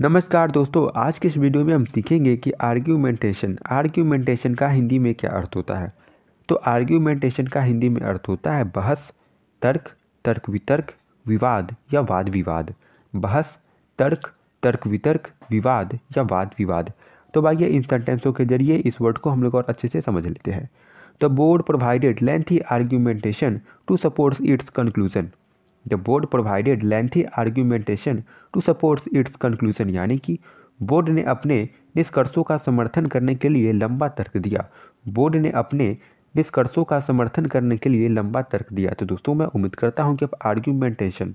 नमस्कार दोस्तों आज के इस वीडियो में हम सीखेंगे कि आर्ग्यूमेंटेशन आर्ग्यूमेंटेशन का हिंदी में क्या अर्थ होता है तो आर्ग्यूमेंटेशन का हिंदी में अर्थ होता है बहस तर्क तर्क वितर्क विवाद या वाद विवाद बहस तर्क तर्क वितर्क विवाद या वाद विवाद तो भाई इन सेंटेंसों के जरिए इस वर्ड को हम लोग और अच्छे से समझ लेते हैं the board provided lengthy argumentation to support its conclusion the board provided lengthy argumentation to supports its conclusion यानी कि बोर्ड ने अपने निष्कर्षों का समर्थन करने के लिए लंबा तर्क दिया बोर्ड ने अपने निष्कर्षों का समर्थन करने के लिए लंबा तर्क दिया तो दोस्तों मैं उम्मीद करता हूँ कि आप आर्ग्यूमेंटेशन